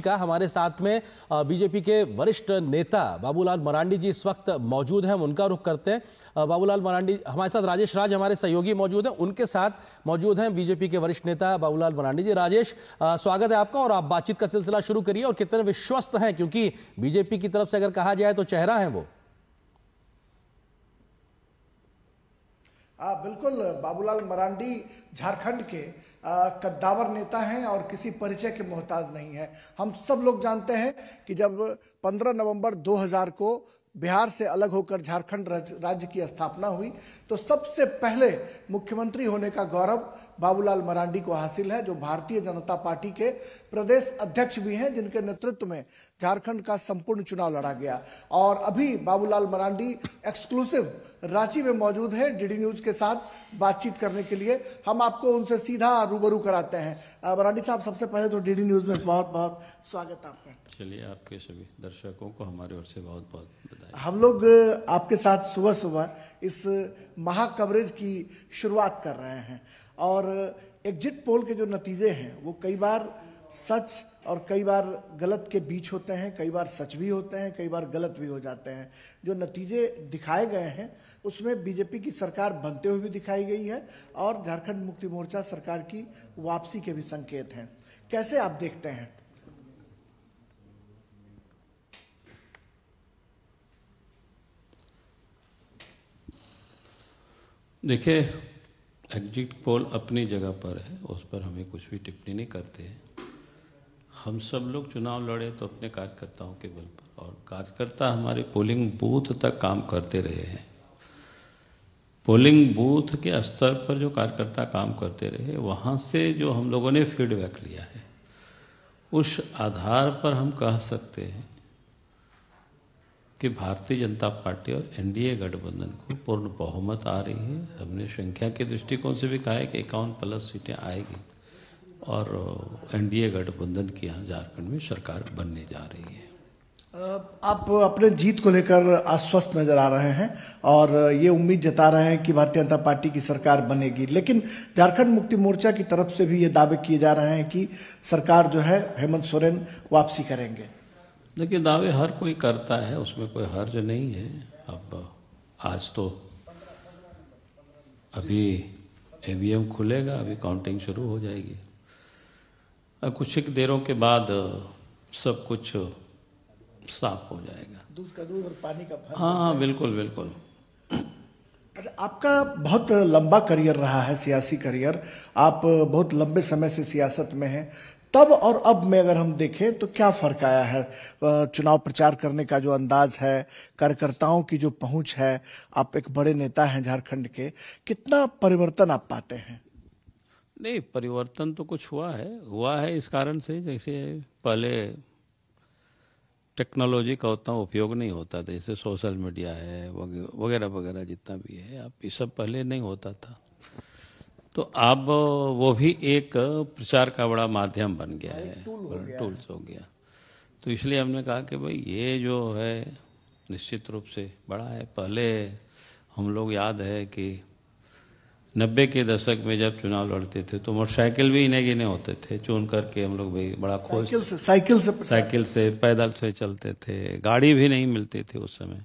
का हमारे साथ में बीजेपी के वरिष्ठ नेता बाबूलाल मरांडी जी इस वक्त मौजूद हैं उनका रुख करते हैं बाबूलाल मरांडी हमारे साथ राजेश राज हमारे सहयोगी मौजूद हैं उनके साथ मौजूद हैं बीजेपी के वरिष्ठ नेता बाबूलाल मरांडी जी राजेश स्वागत है आपका और आप बातचीत का सिलसिला शुरू करिए और कितने विश्वस्त हैं क्योंकि बीजेपी की तरफ से अगर कहा जाए तो चेहरा है वो आ, हाँ, बिल्कुल बाबूलाल मरांडी झारखंड के कद्दावर नेता हैं और किसी परिचय के मोहताज नहीं है हम सब लोग जानते हैं कि जब 15 नवंबर 2000 को बिहार से अलग होकर झारखंड राज्य की स्थापना हुई तो सबसे पहले मुख्यमंत्री होने का गौरव बाबूलाल मरांडी को हासिल है जो भारतीय जनता पार्टी के प्रदेश अध्यक्ष भी हैं जिनके नेतृत्व में झारखंड का संपूर्ण चुनाव लड़ा गया और अभी बाबूलाल मरांडी एक्सक्लूसिव रांची में मौजूद हैं डीडी न्यूज के साथ बातचीत करने के लिए हम आपको उनसे सीधा रूबरू कराते हैं बरानी साहब सबसे पहले तो डीडी न्यूज में बहुत बहुत स्वागत आपका चलिए आपके सभी दर्शकों को हमारी ओर से बहुत बहुत बधाई हम लोग आपके साथ सुबह सुबह इस महाकवरेज की शुरुआत कर रहे हैं और एग्जिट पोल के जो नतीजे हैं वो कई बार सच और कई बार गलत के बीच होते हैं कई बार सच भी होते हैं कई बार गलत भी हो जाते हैं जो नतीजे दिखाए गए हैं उसमें बीजेपी की सरकार बनते हुए भी दिखाई गई है और झारखंड मुक्ति मोर्चा सरकार की वापसी के भी संकेत हैं कैसे आप देखते हैं देखिए एग्जिट पोल अपनी जगह पर है उस पर हमें कुछ भी टिप्पणी नहीं करते हैं हम सब लोग चुनाव लड़े तो अपने कार्यकर्ताओं के बल पर और कार्यकर्ता हमारे पोलिंग बूथ तक काम करते रहे हैं पोलिंग बूथ के स्तर पर जो कार्यकर्ता काम करते रहे वहाँ से जो हम लोगों ने फीडबैक लिया है उस आधार पर हम कह सकते हैं कि भारतीय जनता पार्टी और एनडीए गठबंधन को पूर्ण बहुमत आ रही है हमने संख्या के दृष्टिकोण से भी कहा है कि इक्यावन प्लस सीटें आएगी और एनडीए गठबंधन के यहाँ झारखंड में सरकार बनने जा रही है आप अपने जीत को लेकर आश्वस्त नजर आ रहे हैं और ये उम्मीद जता रहे हैं कि भारतीय जनता पार्टी की सरकार बनेगी लेकिन झारखंड मुक्ति मोर्चा की तरफ से भी ये दावे किए जा रहे हैं कि सरकार जो है हेमंत सोरेन वापसी करेंगे देखिए दावे हर कोई करता है उसमें कोई हर्ज नहीं है अब आज तो अभी ईवीएम खुलेगा अभी काउंटिंग शुरू हो जाएगी कुछ एक देरों के बाद सब कुछ साफ हो जाएगा दूध का दूध और पानी का हाँ हाँ बिल्कुल बिल्कुल अच्छा आपका बहुत लंबा करियर रहा है सियासी करियर आप बहुत लंबे समय से सियासत में हैं तब और अब में अगर हम देखें तो क्या फर्क आया है चुनाव प्रचार करने का जो अंदाज है कार्यकर्ताओं की जो पहुंच है आप एक बड़े नेता हैं झारखंड के कितना परिवर्तन आप पाते हैं नहीं परिवर्तन तो कुछ हुआ है हुआ है इस कारण से जैसे पहले टेक्नोलॉजी का उतना उपयोग नहीं होता था जैसे सोशल मीडिया है वगैरह वगैरह जितना भी है आप ये सब पहले नहीं होता था तो अब वो भी एक प्रचार का बड़ा माध्यम बन गया है टूल टूल्स हो गया तो इसलिए हमने कहा कि भाई ये जो है निश्चित रूप से बड़ा है पहले हम लोग याद है कि नब्बे के दशक में जब चुनाव लड़ते थे तो मोटरसाइकिल भी इन्हें गिने होते थे चुन करके हम लोग भाई बड़ा खुश साइकिल से साइकिल से साइकिल से पैदल से चलते थे गाड़ी भी नहीं मिलती थी उस समय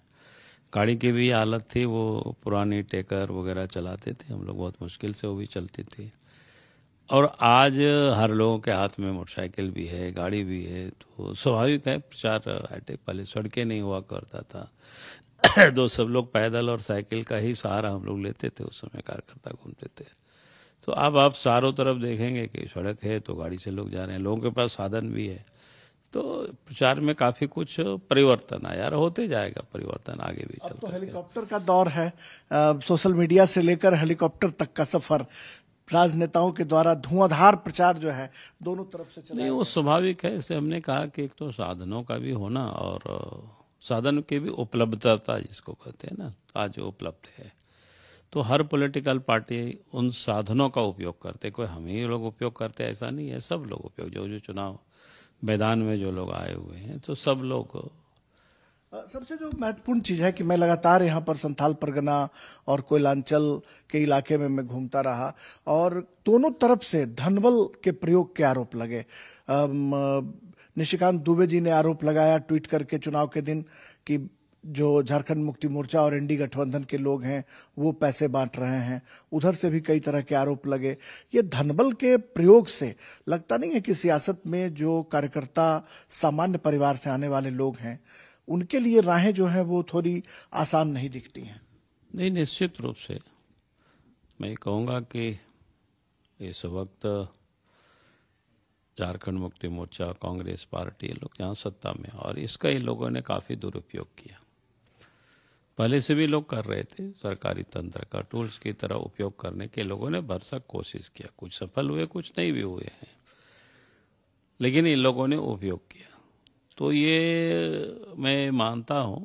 गाड़ी की भी हालत थी वो पुरानी टेकर वगैरह चलाते थे हम लोग बहुत मुश्किल से वो भी चलती थी और आज हर लोगों के हाथ में मोटरसाइकिल भी है गाड़ी भी है तो स्वाभाविक है प्रचार हटे पहले सड़कें नहीं हुआ करता था तो सब लोग पैदल और साइकिल का ही सहारा हम लोग लेते थे उस समय कार्यकर्ता घूमते थे तो अब आप चारों तरफ देखेंगे कि सड़क है तो गाड़ी से लोग जा रहे हैं लोगों के पास साधन भी है तो प्रचार में काफी कुछ परिवर्तन आया होते जाएगा परिवर्तन आगे भी चल तो हेलीकॉप्टर का दौर है आ, सोशल मीडिया से लेकर हेलीकॉप्टर तक का सफर राजनेताओं के द्वारा धुआंधार प्रचार जो है दोनों तरफ से चला नहीं वो स्वाभाविक है इसे हमने कहा कि एक तो साधनों का भी होना और साधन की भी उपलब्धता जिसको कहते हैं ना आज उपलब्ध है तो हर पॉलिटिकल पार्टी उन साधनों का उपयोग करते कोई हम ही लोग उपयोग करते ऐसा नहीं है सब लोग उपयोग जो जो चुनाव मैदान में जो लोग आए हुए हैं तो सब लोग सबसे जो महत्वपूर्ण चीज़ है कि मैं लगातार यहाँ पर संथाल परगना और कोयलांचल के इलाके में मैं घूमता रहा और दोनों तरफ से धनबल के प्रयोग के आरोप लगे निशिकांत दुबे जी ने आरोप लगाया ट्वीट करके चुनाव के दिन कि जो झारखंड मुक्ति मोर्चा और एनडी गठबंधन के लोग हैं वो पैसे बांट रहे हैं उधर से भी कई तरह के आरोप लगे ये धनबल के प्रयोग से लगता नहीं है कि सियासत में जो कार्यकर्ता सामान्य परिवार से आने वाले लोग हैं उनके लिए राहें जो है वो थोड़ी आसान नहीं दिखती हैं नहीं निश्चित रूप से मैं कहूँगा कि इस वक्त झारखंड मुक्ति मोर्चा कांग्रेस पार्टी लोग यहाँ सत्ता में और इसका ही लोगों ने काफ़ी दुरुपयोग किया पहले से भी लोग कर रहे थे सरकारी तंत्र का टूल्स की तरह उपयोग करने के लोगों ने भरसक कोशिश किया कुछ सफल हुए कुछ नहीं भी हुए हैं लेकिन इन लोगों ने उपयोग किया तो ये मैं मानता हूँ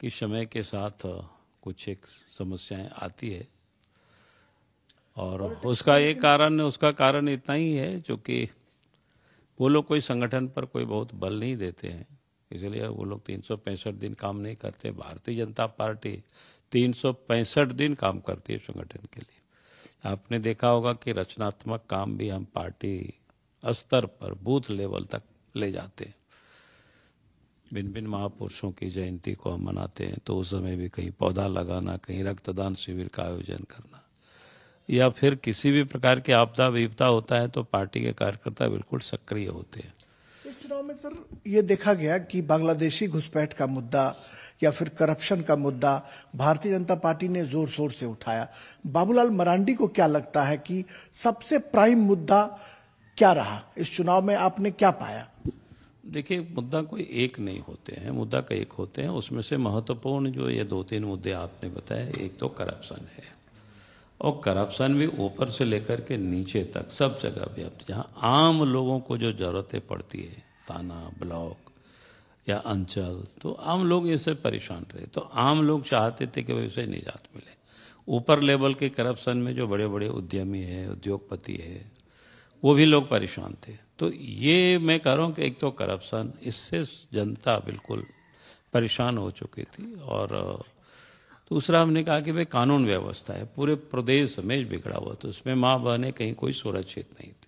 कि समय के साथ कुछ एक समस्याएं आती है और तो उसका एक कारण उसका कारण इतना ही है जो कि वो लोग कोई संगठन पर कोई बहुत बल नहीं देते हैं इसलिए वो लोग तीन दिन काम नहीं करते भारतीय जनता पार्टी तीन दिन काम करती है संगठन के लिए आपने देखा होगा कि रचनात्मक काम भी हम पार्टी स्तर पर बूथ लेवल तक ले जाते हैं भिन्न भिन्न महापुरुषों की जयंती को हम मनाते हैं तो उस समय भी कहीं पौधा लगाना कहीं रक्तदान शिविर का आयोजन करना या फिर किसी भी प्रकार की आपदा विपदा होता है तो पार्टी के कार्यकर्ता बिल्कुल सक्रिय होते हैं इस चुनाव में सर ये देखा गया कि बांग्लादेशी घुसपैठ का मुद्दा या फिर करप्शन का मुद्दा भारतीय जनता पार्टी ने जोर शोर से उठाया बाबूलाल मरांडी को क्या लगता है कि सबसे प्राइम मुद्दा क्या रहा इस चुनाव में आपने क्या पाया देखिए मुद्दा कोई एक नहीं होते हैं मुद्दा कई एक होते हैं उसमें से महत्वपूर्ण जो ये दो तीन मुद्दे आपने बताए एक तो करप्शन है और करप्शन भी ऊपर से लेकर के नीचे तक सब जगह व्याप्त जहाँ आम लोगों को जो ज़रूरतें पड़ती है थाना ब्लॉक या अंचल तो आम लोग इससे परेशान रहे तो आम लोग चाहते थे कि भाई उसे निजात मिले ऊपर लेवल के करप्शन में जो बड़े बड़े उद्यमी हैं उद्योगपति है वो भी लोग परेशान थे तो ये मैं कह रहा हूँ कि एक तो करप्शन इससे जनता बिल्कुल परेशान हो चुकी थी और दूसरा हमने कहा कि भाई कानून व्यवस्था है पूरे प्रदेश में बिगड़ा हुआ था तो उसमें माँ बहने कहीं कोई सुरक्षित नहीं थी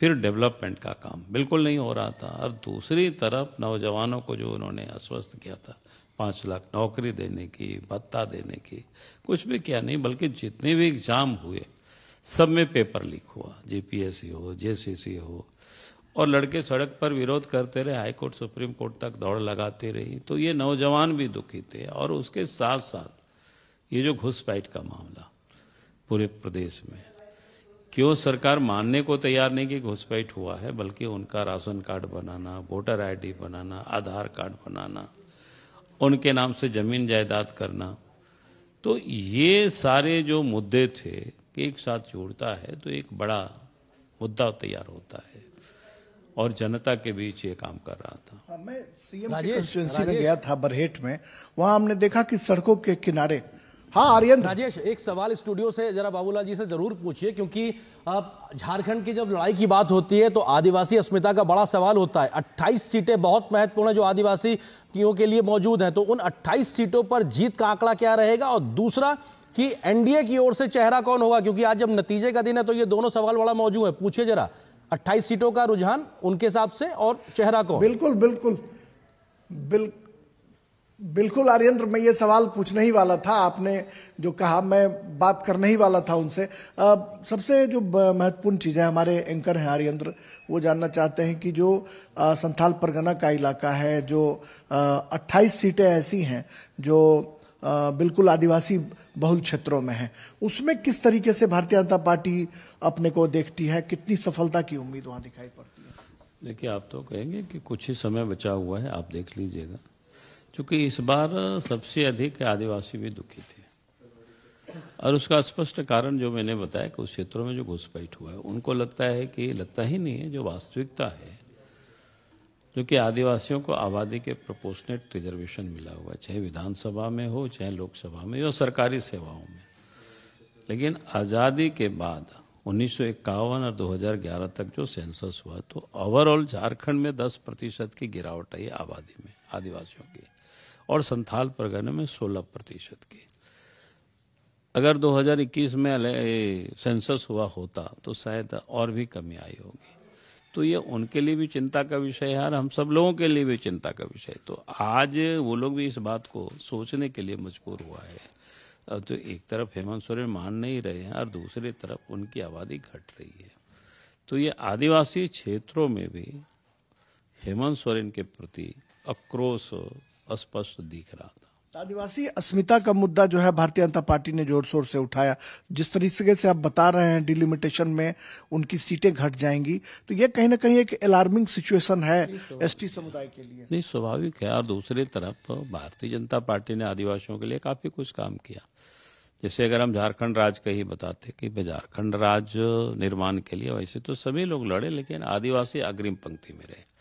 फिर डेवलपमेंट का काम बिल्कुल नहीं हो रहा था और दूसरी तरफ नौजवानों को जो उन्होंने आश्वस्त किया था पाँच लाख नौकरी देने की भत्ता देने की कुछ भी किया नहीं बल्कि जितने भी एग्ज़ाम हुए सब में पेपर लीक हुआ जेपीएससी हो जेसीसी हो और लड़के सड़क पर विरोध करते रहे हाईकोर्ट सुप्रीम कोर्ट तक दौड़ लगाती रही तो ये नौजवान भी दुखी थे और उसके साथ साथ ये जो घुसपैठ का मामला पूरे प्रदेश में क्यों सरकार मानने को तैयार नहीं कि घुसपैठ हुआ है बल्कि उनका राशन कार्ड बनाना वोटर आईडी बनाना आधार कार्ड बनाना उनके नाम से ज़मीन जायदाद करना तो ये सारे जो मुद्दे थे कि एक साथ जोड़ता है तो एक बड़ा मुद्दा तैयार होता है और जनता के बीच ये काम कर रहा था हाँ, मैं सीएम में गया था बरहेट में वहां हमने देखा कि सड़कों के किनारे हाँ आर्यन राजेश एक सवाल स्टूडियो से जरा बाबूलाल जी से जरूर पूछिए क्योंकि झारखंड की जब लड़ाई की बात होती है तो आदिवासी अस्मिता का बड़ा सवाल होता है 28 सीटें बहुत महत्वपूर्ण है जो आदिवासियों के लिए मौजूद हैं तो उन 28 सीटों पर जीत का आंकड़ा क्या रहेगा और दूसरा कि एनडीए की ओर से चेहरा कौन होगा क्योंकि आज जब नतीजे का दिन है तो ये दोनों सवाल बड़ा मौजूद है पूछे जरा 28 सीटों का रुझान उनके हिसाब से और चेहरा कौन बिल्कुल बिल्कुल बिल बिल्कुल आर्यंत्र मैं ये सवाल पूछने ही वाला था आपने जो कहा मैं बात करने ही वाला था उनसे आ, सबसे जो महत्वपूर्ण चीज़ें हमारे एंकर हैं आर्यंत्र वो जानना चाहते हैं कि जो संथाल परगना का इलाका है जो अट्ठाईस सीटें ऐसी हैं जो बिल्कुल आदिवासी बहुल क्षेत्रों में है उसमें किस तरीके से भारतीय जनता पार्टी अपने को देखती है कितनी सफलता की उम्मीद वहाँ दिखाई पड़ती है देखिए आप तो कहेंगे कि कुछ ही समय बचा हुआ है आप देख लीजिएगा क्योंकि इस बार सबसे अधिक आदिवासी भी दुखी थे और उसका स्पष्ट कारण जो मैंने बताया कि उस क्षेत्रों में जो घुसपैठ हुआ है उनको लगता है कि लगता ही नहीं है जो वास्तविकता है जो कि आदिवासियों को आबादी के प्रोपोर्शनेट रिजर्वेशन मिला हुआ है चाहे विधानसभा में हो चाहे लोकसभा में या सरकारी सेवाओं में लेकिन आज़ादी के बाद उन्नीस और 2011 तक जो सेंसस हुआ तो ओवरऑल झारखंड में 10 प्रतिशत की गिरावट आई आबादी में आदिवासियों की और संथाल परगने में 16 प्रतिशत की अगर 2021 में सेंसस हुआ होता तो शायद और भी कमी आई होगी तो ये उनके लिए भी चिंता का विषय है और हम सब लोगों के लिए भी चिंता का विषय तो आज वो लोग भी इस बात को सोचने के लिए मजबूर हुआ है तो एक तरफ हेमंत सोरेन मान नहीं रहे हैं और दूसरी तरफ उनकी आबादी घट रही है तो ये आदिवासी क्षेत्रों में भी हेमंत सोरेन के प्रति आक्रोश स्पष्ट दिख रहा था आदिवासी अस्मिता का मुद्दा जो है भारतीय जनता पार्टी ने जोर शोर से उठाया जिस तरीके से आप बता रहे हैं डिलिमिटेशन में उनकी सीटें घट जाएंगी तो यह कहीं ना कहीं एक अलार्मिंग सिचुएशन है एसटी समुदाय के लिए नहीं स्वाभाविक है और दूसरी तरफ भारतीय जनता पार्टी ने आदिवासियों के लिए काफी कुछ काम किया जैसे अगर हम झारखंड राज्य का ही बताते कि झारखंड राज्य निर्माण के लिए वैसे तो सभी लोग लड़े लेकिन आदिवासी अग्रिम पंक्ति में रहे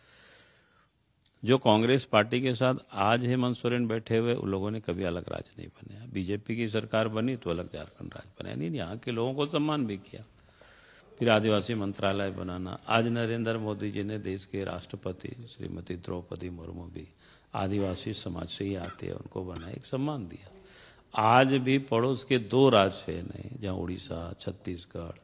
जो कांग्रेस पार्टी के साथ आज हेमंत सोरेन बैठे हुए उन लोगों ने कभी अलग राज्य नहीं बनाया बीजेपी की सरकार बनी तो अलग झारखंड राज्य बनाया नहीं यहाँ के लोगों को सम्मान भी किया फिर आदिवासी मंत्रालय बनाना आज नरेंद्र मोदी जी ने देश के राष्ट्रपति श्रीमती द्रौपदी मुर्मू भी आदिवासी समाज से ही आते हैं उनको बनाए एक सम्मान दिया आज भी पड़ोस के दो राज्य नहीं जहाँ उड़ीसा छत्तीसगढ़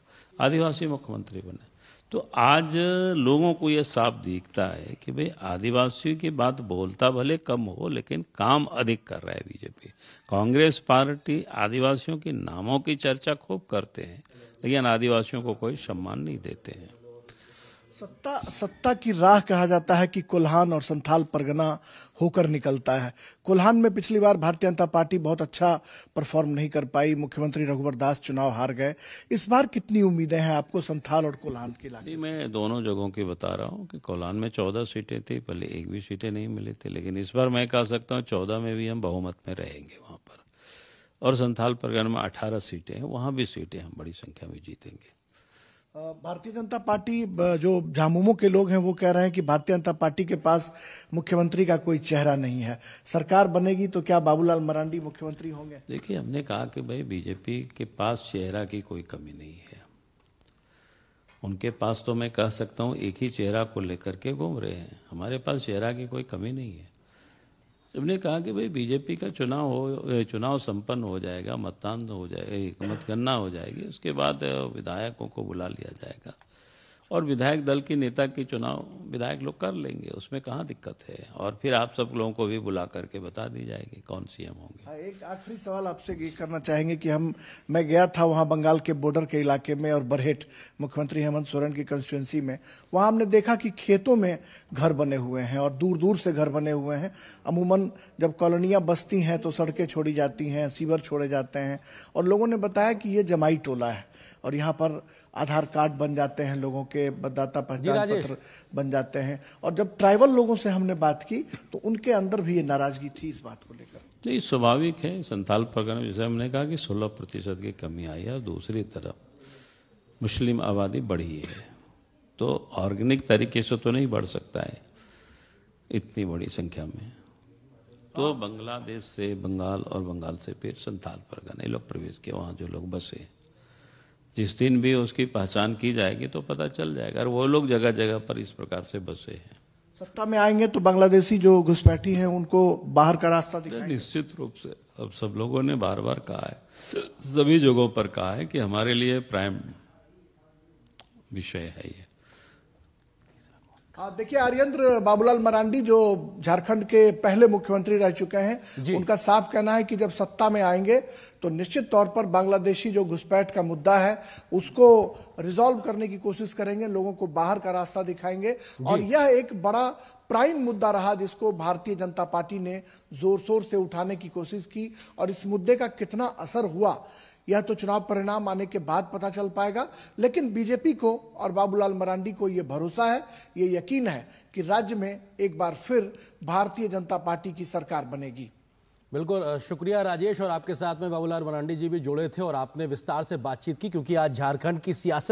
आदिवासी मुख्यमंत्री बने तो आज लोगों को यह साफ दिखता है कि भाई आदिवासियों की बात बोलता भले कम हो लेकिन काम अधिक कर रहा है बीजेपी कांग्रेस पार्टी आदिवासियों के नामों की चर्चा खूब करते हैं लेकिन आदिवासियों को कोई सम्मान नहीं देते हैं सत्ता सत्ता की राह कहा जाता है कि कोल्हान और संथाल परगना होकर निकलता है कोल्हान में पिछली बार भारतीय जनता पार्टी बहुत अच्छा परफॉर्म नहीं कर पाई मुख्यमंत्री रघुवर दास चुनाव हार गए इस बार कितनी उम्मीदें हैं आपको संथाल और कोल्हान की इलाके मैं दोनों जगहों की बता रहा हूँ कि कोल्हान में चौदह सीटें थी पहले एक भी सीटें नहीं मिली थी लेकिन इस बार मैं कह सकता हूँ चौदह में भी हम बहुमत में रहेंगे वहाँ पर और संथाल परगना में अठारह सीटें हैं वहाँ भी सीटें हम बड़ी संख्या में जीतेंगे भारतीय जनता पार्टी जो झामुमो के लोग हैं वो कह रहे हैं कि भारतीय जनता पार्टी के पास मुख्यमंत्री का कोई चेहरा नहीं है सरकार बनेगी तो क्या बाबूलाल मरांडी मुख्यमंत्री होंगे देखिए हमने कहा कि भाई बीजेपी के पास चेहरा की कोई कमी नहीं है उनके पास तो मैं कह सकता हूँ एक ही चेहरा को लेकर के घूम रहे हैं हमारे पास चेहरा की कोई कमी नहीं है सबने कहा कि भाई बीजेपी का चुनाव हो चुनाव संपन्न हो जाएगा मतदान हो जाएगा मतगणना हो जाएगी उसके बाद विधायकों को बुला लिया जाएगा और विधायक दल के नेता के चुनाव विधायक लोग कर लेंगे उसमें कहाँ दिक्कत है और फिर आप सब लोगों को भी बुला करके बता दी जाएगी कौन सीएम होंगे हाँ, एक आखिरी सवाल आपसे ये करना चाहेंगे कि हम मैं गया था वहाँ बंगाल के बॉर्डर के इलाके में और बरहेट मुख्यमंत्री हेमंत सोरेन की कंस्टिट्युएंसी में वहाँ हमने देखा कि खेतों में घर बने हुए हैं और दूर दूर से घर बने हुए हैं अमूमन जब कॉलोनियाँ बसती हैं तो सड़कें छोड़ी जाती हैं सीवर छोड़े जाते हैं और लोगों ने बताया कि ये जमाई टोला है और यहाँ पर आधार कार्ड बन जाते हैं लोगों के मतदाता पहचान पत्र बन जाते हैं और जब ट्राइबल लोगों से हमने बात की तो उनके अंदर भी ये नाराजगी थी इस बात को लेकर नहीं स्वाभाविक है संथाल परगना जैसे हमने कहा कि 16 प्रतिशत की कमी आई है और दूसरी तरफ मुस्लिम आबादी बढ़ी है तो ऑर्गेनिक तरीके से तो नहीं बढ़ सकता है इतनी बड़ी संख्या में तो हाँ। बांग्लादेश से बंगाल और बंगाल से फिर संथाल परगना लोग प्रवेश किए वहाँ जो लोग बसे जिस दिन भी उसकी पहचान की जाएगी तो पता चल जाएगा और वो लोग जगह जगह पर इस प्रकार से बसे हैं सत्ता में आएंगे तो बांग्लादेशी जो घुसपैठी हैं उनको बाहर का रास्ता दिखाएंगे निश्चित रूप से अब सब लोगों ने बार बार कहा है सभी जगहों पर कहा है कि हमारे लिए प्राइम विषय है ये देखिए आर्यन्द्र बाबूलाल मरांडी जो झारखंड के पहले मुख्यमंत्री रह चुके हैं उनका साफ कहना है कि जब सत्ता में आएंगे तो निश्चित तौर पर बांग्लादेशी जो घुसपैठ का मुद्दा है उसको रिजॉल्व करने की कोशिश करेंगे लोगों को बाहर का रास्ता दिखाएंगे और यह एक बड़ा प्राइम मुद्दा रहा जिसको भारतीय जनता पार्टी ने जोर शोर से उठाने की कोशिश की और इस मुद्दे का कितना असर हुआ यह तो चुनाव परिणाम आने के बाद पता चल पाएगा लेकिन बीजेपी को और बाबूलाल मरांडी को यह भरोसा है यह यकीन है कि राज्य में एक बार फिर भारतीय जनता पार्टी की सरकार बनेगी बिल्कुल शुक्रिया राजेश और आपके साथ में बाबूलाल मरांडी जी भी जुड़े थे और आपने विस्तार से बातचीत की क्योंकि आज झारखंड की सियासत